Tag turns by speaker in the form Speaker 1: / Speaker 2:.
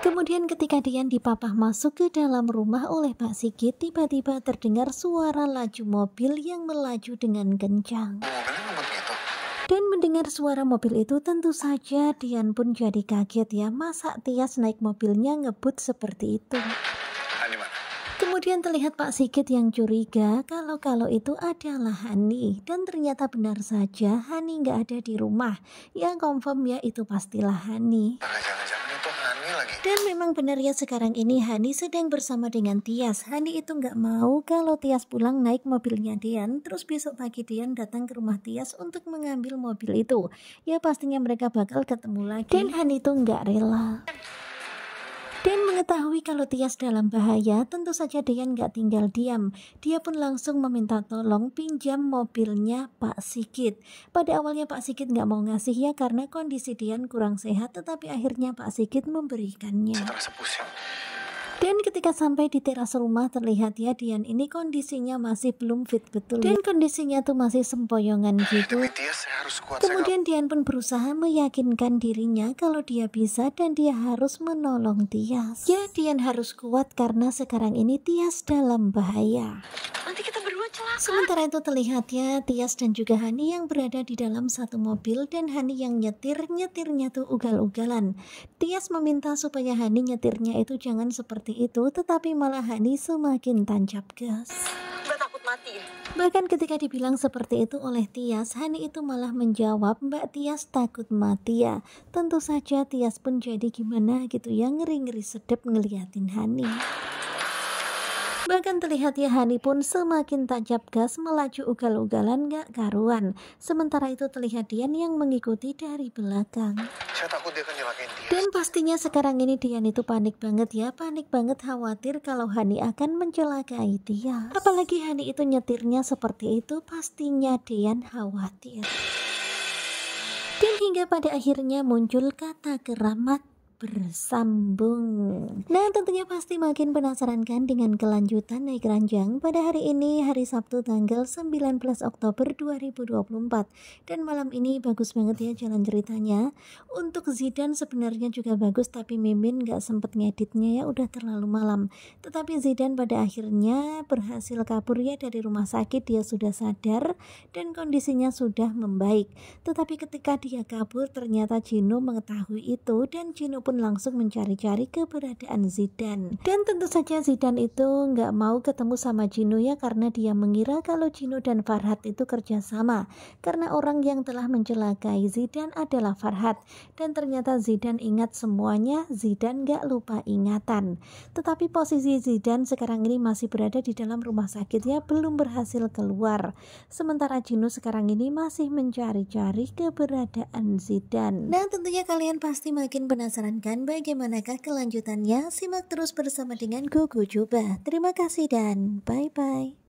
Speaker 1: Kemudian ketika Dian dipapah masuk ke dalam rumah oleh Pak Sigit, tiba-tiba terdengar suara laju mobil yang melaju dengan kencang. Dan mendengar suara mobil itu tentu saja Dian pun jadi kaget ya, masa Tias naik mobilnya ngebut seperti itu. Kemudian terlihat Pak Sigit yang curiga kalau-kalau itu adalah Hani dan ternyata benar saja Hani nggak ada di rumah. Yang confirm ya itu pastilah Hani. Dan memang benar ya sekarang ini Hani sedang bersama dengan Tias. Hani itu nggak mau kalau Tias pulang naik mobilnya Dian. Terus besok pagi Dian datang ke rumah Tias untuk mengambil mobil itu. Ya pastinya mereka bakal ketemu lagi. Dan Hani itu nggak rela. Mengetahui kalau Tias dalam bahaya, tentu saja Dean gak tinggal diam. Dia pun langsung meminta tolong pinjam mobilnya Pak Sigit. Pada awalnya Pak Sigit gak mau ngasih ya karena kondisi Dian kurang sehat, tetapi akhirnya Pak Sigit memberikannya. Saya terasa pusing ketika sampai di teras rumah terlihat ya Dian ini kondisinya masih belum fit betul dan ya? kondisinya tuh masih sempoyongan gitu. Kemudian Dian pun berusaha meyakinkan dirinya kalau dia bisa dan dia harus menolong Tias. Ya Dian harus kuat karena sekarang ini Tias dalam bahaya. Nanti kita berdua celaka. Sementara itu terlihatnya Tias dan juga Hani yang berada di dalam satu mobil dan Hani yang nyetir, nyetirnya tuh ugal-ugalan. Tias meminta supaya Hani nyetirnya itu jangan seperti itu, tetapi malah Hani semakin tancap gas. Mbak takut mati ya. Bahkan ketika dibilang seperti itu oleh Tias, Hani itu malah menjawab Mbak Tias takut mati ya. Tentu saja Tias pun jadi gimana gitu ya, ngeri-ngeri sedep ngeliatin Hani. Bahkan terlihat Hani pun semakin tancap gas melaju ugal-ugalan gak karuan. Sementara itu terlihat Dian yang mengikuti dari belakang. Saya takut dia akan dia. Dan pastinya sekarang ini Dian itu panik banget ya. Panik banget khawatir kalau Hani akan mencelakai dia. Apalagi Hani itu nyetirnya seperti itu pastinya Dian khawatir. Dan hingga pada akhirnya muncul kata keramat bersambung. Nah tentunya pasti makin penasaran kan dengan kelanjutan naik ranjang pada hari ini hari Sabtu tanggal 19 Oktober 2024 dan malam ini bagus banget ya jalan ceritanya untuk Zidan sebenarnya juga bagus tapi Mimin gak sempet ngeditnya ya udah terlalu malam tetapi Zidan pada akhirnya berhasil kabur ya dari rumah sakit dia sudah sadar dan kondisinya sudah membaik tetapi ketika dia kabur ternyata Jino mengetahui itu dan pun pun langsung mencari-cari keberadaan Zidane. Dan tentu saja Zidane itu nggak mau ketemu sama Gino ya karena dia mengira kalau Gino dan Farhat itu kerjasama. Karena orang yang telah mencelakai Zidane adalah Farhat. Dan ternyata Zidane ingat semuanya, Zidane nggak lupa ingatan. Tetapi posisi Zidane sekarang ini masih berada di dalam rumah sakit ya, belum berhasil keluar. Sementara Gino sekarang ini masih mencari-cari keberadaan Zidane. Nah tentunya kalian pasti makin penasaran bagaimanakah kelanjutannya? Simak terus bersama dengan Gugu Juba. Terima kasih dan bye-bye.